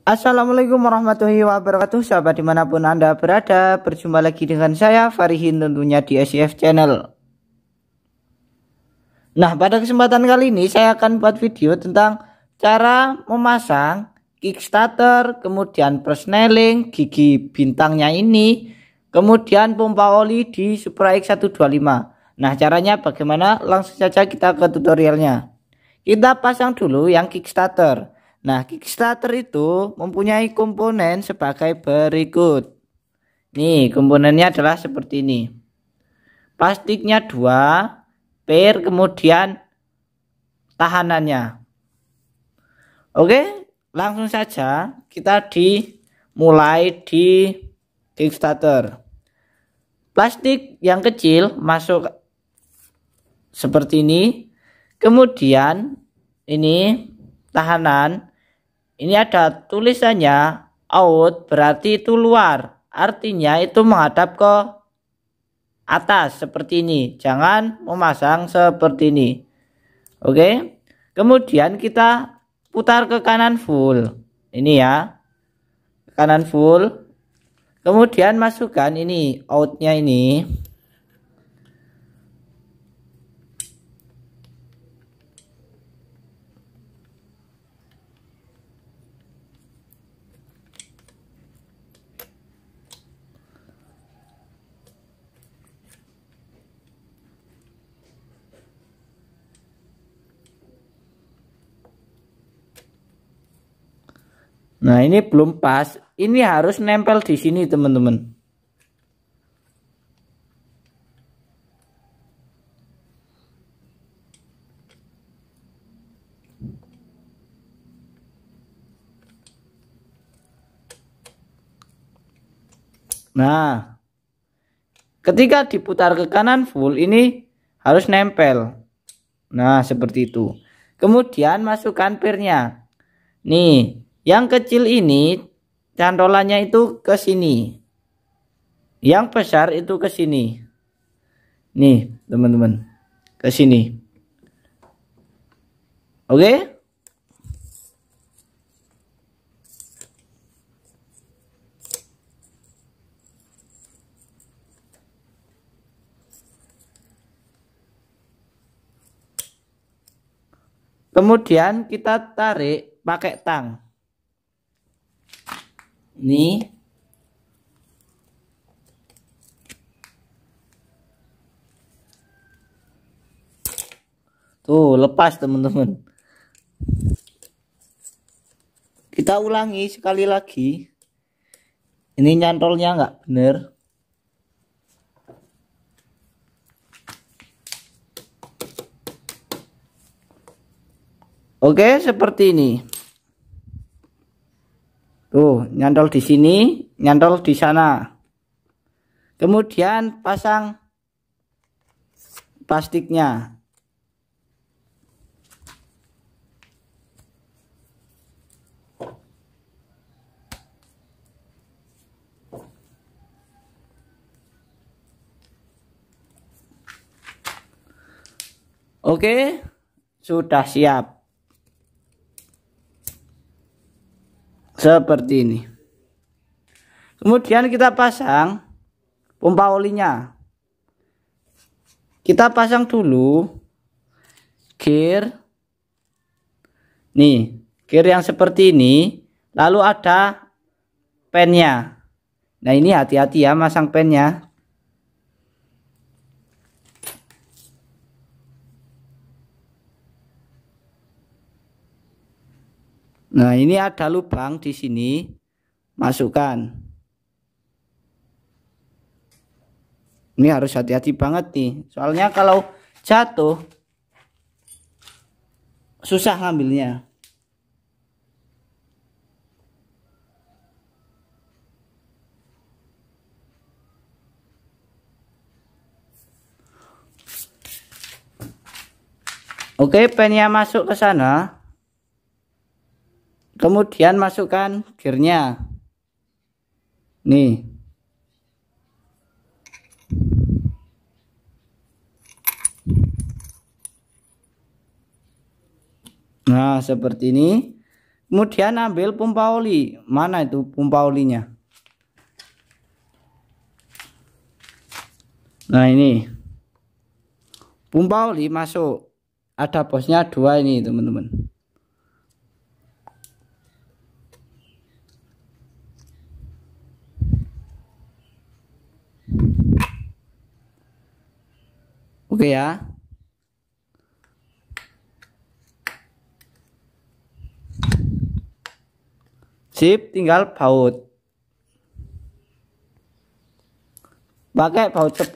Assalamualaikum warahmatullahi wabarakatuh Sahabat dimanapun anda berada Berjumpa lagi dengan saya Farihin tentunya di SCF e Channel Nah pada kesempatan kali ini Saya akan buat video tentang Cara memasang Kickstarter Kemudian persneling Gigi bintangnya ini Kemudian pompa oli di Supra X125 Nah caranya bagaimana langsung saja kita ke tutorialnya Kita pasang dulu yang Kickstarter Nah, Kickstarter itu mempunyai komponen sebagai berikut. Nih, komponennya adalah seperti ini. Plastiknya dua, per kemudian tahanannya. Oke, langsung saja kita dimulai di Kickstarter. Plastik yang kecil masuk seperti ini. Kemudian ini tahanan ini ada tulisannya out berarti itu luar. Artinya itu menghadap ke atas seperti ini. Jangan memasang seperti ini. Oke. Kemudian kita putar ke kanan full. Ini ya. Kanan full. Kemudian masukkan ini outnya ini. Nah, ini belum pas. Ini harus nempel di sini, teman-teman. Nah, ketika diputar ke kanan full ini harus nempel. Nah, seperti itu. Kemudian masukkan pirnya. Nih, yang kecil ini candolannya itu ke sini. Yang besar itu ke sini. Nih, teman-teman. Ke sini. Oke? Kemudian kita tarik pakai tang. Nih, tuh lepas teman-teman kita ulangi sekali lagi ini nyantolnya nggak bener Oke, seperti ini. Tuh, nyantol di sini, nyantol di sana. Kemudian pasang plastiknya. Oke, sudah siap. seperti ini kemudian kita pasang pompa olinya kita pasang dulu gear nih gear yang seperti ini lalu ada pennya nah ini hati-hati ya masang pennya Nah, ini ada lubang di sini. Masukkan. Ini harus hati-hati banget nih. Soalnya kalau jatuh susah ngambilnya. Oke, pennya masuk ke sana. Kemudian masukkan gearnya. Nih. Nah, seperti ini. Kemudian ambil pompa oli. Mana itu pompa olinya? Nah, ini. Pompa oli masuk. Ada bosnya dua ini, teman-teman. Oke ya. Sip, tinggal baut. Pakai baut 10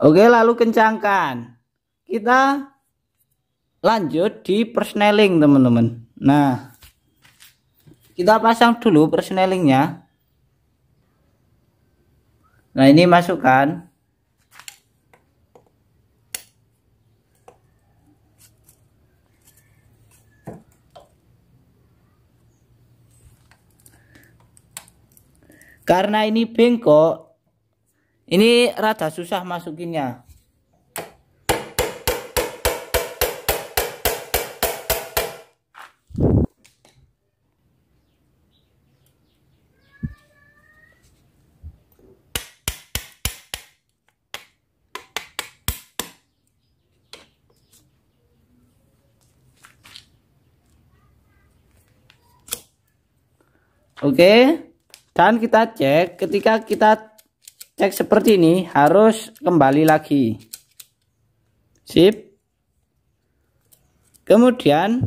Oke, lalu kencangkan. Kita lanjut di persneling, teman-teman. Nah, kita pasang dulu persnelingnya. Nah, ini masukkan. Karena ini bengkok, ini rada susah masukinnya Oke, dan kita cek ketika kita cek seperti ini harus kembali lagi sip kemudian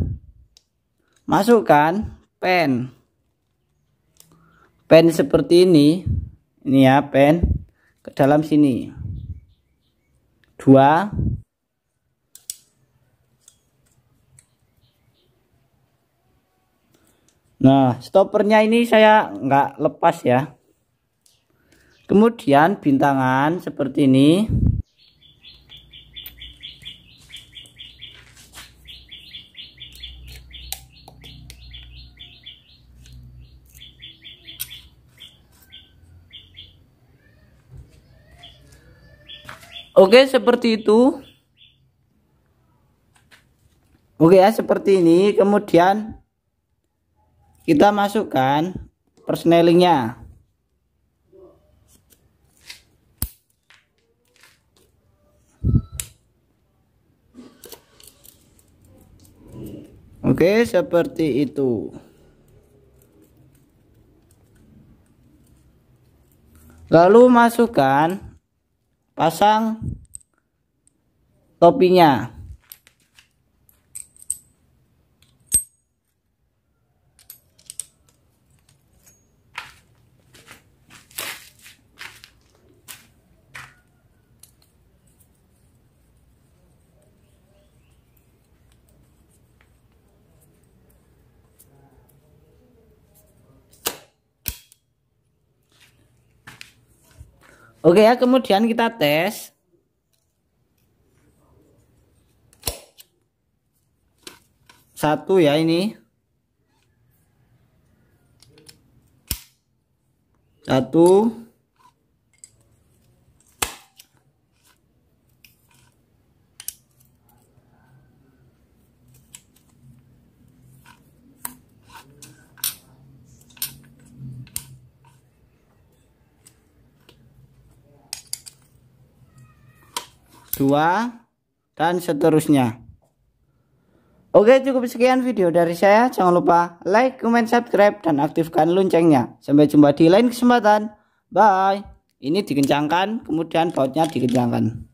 masukkan pen pen seperti ini ini ya pen ke dalam sini dua nah stoppernya ini saya nggak lepas ya Kemudian bintangan seperti ini. Oke, seperti itu. Oke ya, seperti ini. Kemudian kita masukkan persnelingnya. Oke, seperti itu. Lalu masukkan pasang topinya. Oke ya, kemudian kita tes. Satu ya ini. Satu. dua dan seterusnya Oke cukup sekian video dari saya jangan lupa like comment subscribe dan aktifkan loncengnya sampai jumpa di lain kesempatan bye ini dikencangkan kemudian bautnya dikencangkan